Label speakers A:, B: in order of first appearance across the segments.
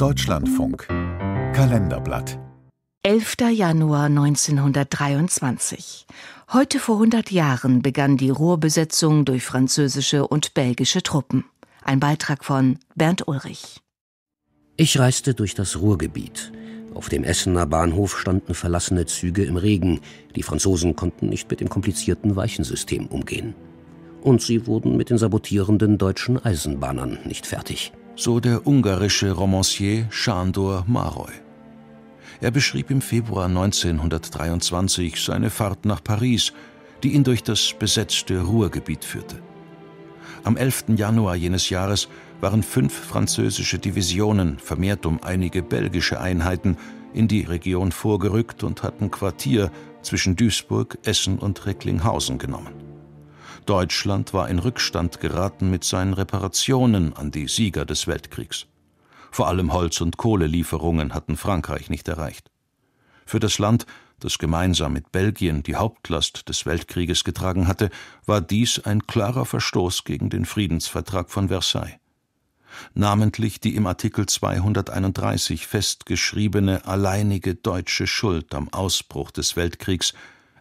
A: Deutschlandfunk Kalenderblatt
B: 11. Januar 1923. Heute vor 100 Jahren begann die Ruhrbesetzung durch französische und belgische Truppen. Ein Beitrag von Bernd Ulrich. Ich reiste durch das Ruhrgebiet. Auf dem Essener Bahnhof standen verlassene Züge im Regen. Die Franzosen konnten nicht mit dem komplizierten Weichensystem umgehen. Und sie wurden mit den sabotierenden deutschen Eisenbahnern nicht fertig so der ungarische
A: Romancier Sándor Maroy. Er beschrieb im Februar 1923 seine Fahrt nach Paris, die ihn durch das besetzte Ruhrgebiet führte. Am 11. Januar jenes Jahres waren fünf französische Divisionen, vermehrt um einige belgische Einheiten, in die Region vorgerückt und hatten Quartier zwischen Duisburg, Essen und Recklinghausen genommen. Deutschland war in Rückstand geraten mit seinen Reparationen an die Sieger des Weltkriegs. Vor allem Holz- und Kohlelieferungen hatten Frankreich nicht erreicht. Für das Land, das gemeinsam mit Belgien die Hauptlast des Weltkrieges getragen hatte, war dies ein klarer Verstoß gegen den Friedensvertrag von Versailles. Namentlich die im Artikel 231 festgeschriebene alleinige deutsche Schuld am Ausbruch des Weltkriegs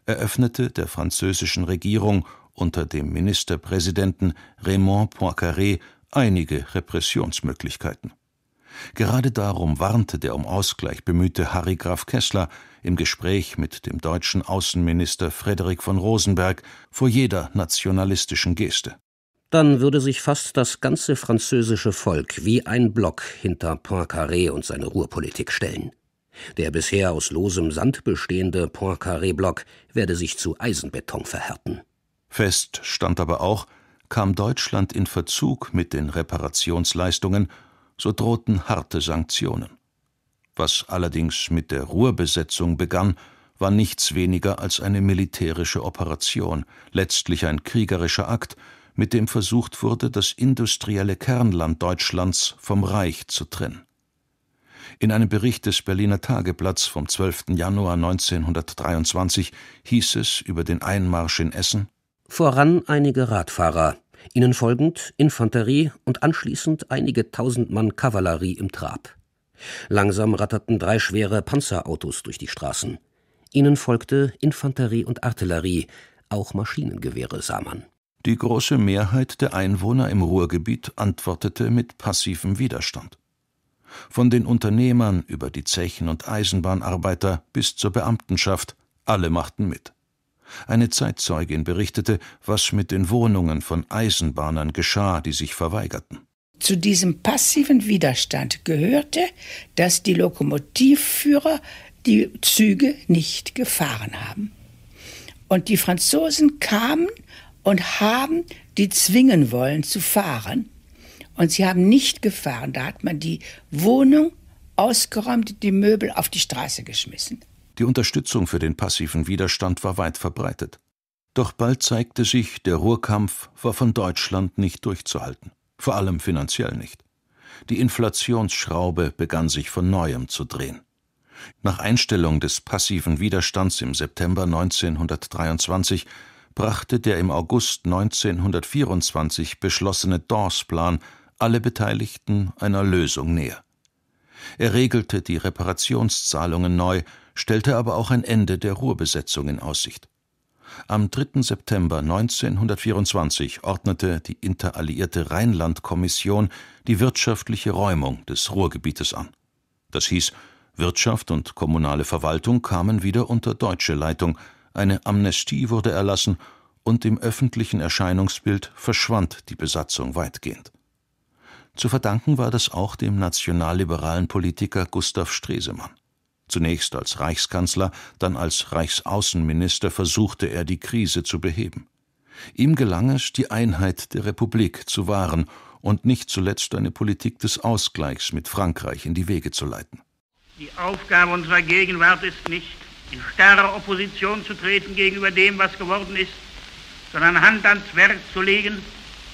A: eröffnete der französischen Regierung unter dem Ministerpräsidenten Raymond Poincaré einige Repressionsmöglichkeiten. Gerade darum warnte der um Ausgleich bemühte Harry Graf Kessler im Gespräch mit dem deutschen Außenminister Frederik von Rosenberg vor jeder nationalistischen
B: Geste. Dann würde sich fast das ganze französische Volk wie ein Block hinter Poincaré und seine Ruhrpolitik stellen. Der bisher aus losem Sand bestehende Poincaré-Block werde sich zu Eisenbeton verhärten. Fest stand aber auch,
A: kam Deutschland in Verzug mit den Reparationsleistungen, so drohten harte Sanktionen. Was allerdings mit der Ruhrbesetzung begann, war nichts weniger als eine militärische Operation, letztlich ein kriegerischer Akt, mit dem versucht wurde, das industrielle Kernland Deutschlands vom Reich zu trennen. In einem Bericht des Berliner Tageblatts vom 12. Januar
B: 1923 hieß es über den Einmarsch in Essen: Voran einige Radfahrer, ihnen folgend Infanterie und anschließend einige tausend Mann Kavallerie im Trab. Langsam ratterten drei schwere Panzerautos durch die Straßen. Ihnen folgte Infanterie und Artillerie, auch Maschinengewehre sah man. Die große
A: Mehrheit der Einwohner im Ruhrgebiet antwortete mit passivem Widerstand. Von den Unternehmern über die Zechen- und Eisenbahnarbeiter bis zur Beamtenschaft, alle machten mit. Eine Zeitzeugin berichtete, was mit den Wohnungen von Eisenbahnern geschah, die sich verweigerten.
B: Zu diesem passiven Widerstand gehörte, dass die Lokomotivführer die Züge nicht gefahren haben. Und die Franzosen kamen und haben die zwingen wollen zu fahren. Und sie haben nicht gefahren. Da hat man die Wohnung ausgeräumt, die Möbel auf die Straße geschmissen.
A: Die Unterstützung für den passiven Widerstand war weit verbreitet. Doch bald zeigte sich, der Ruhrkampf war von Deutschland nicht durchzuhalten, vor allem finanziell nicht. Die Inflationsschraube begann sich von neuem zu drehen. Nach Einstellung des passiven Widerstands im September 1923 brachte der im August 1924 beschlossene Dawes-Plan alle Beteiligten einer Lösung näher. Er regelte die Reparationszahlungen neu, stellte aber auch ein Ende der Ruhrbesetzung in Aussicht. Am 3. September 1924 ordnete die interalliierte Rheinlandkommission die wirtschaftliche Räumung des Ruhrgebietes an. Das hieß, Wirtschaft und kommunale Verwaltung kamen wieder unter deutsche Leitung, eine Amnestie wurde erlassen und im öffentlichen Erscheinungsbild verschwand die Besatzung weitgehend. Zu verdanken war das auch dem nationalliberalen Politiker Gustav Stresemann. Zunächst als Reichskanzler, dann als Reichsaußenminister versuchte er, die Krise zu beheben. Ihm gelang es, die Einheit der Republik zu wahren und nicht zuletzt eine Politik des Ausgleichs mit Frankreich in die Wege zu leiten.
B: Die Aufgabe unserer Gegenwart ist nicht, in starre Opposition zu treten gegenüber dem, was geworden ist, sondern Hand ans Werk zu legen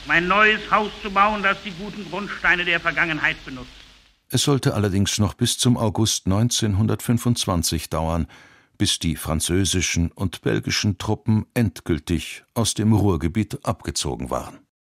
B: mein neues Haus zu bauen, das die guten Grundsteine der Vergangenheit benutzt.
A: Es sollte allerdings noch bis zum August 1925 dauern, bis die französischen und belgischen Truppen endgültig aus dem Ruhrgebiet abgezogen waren.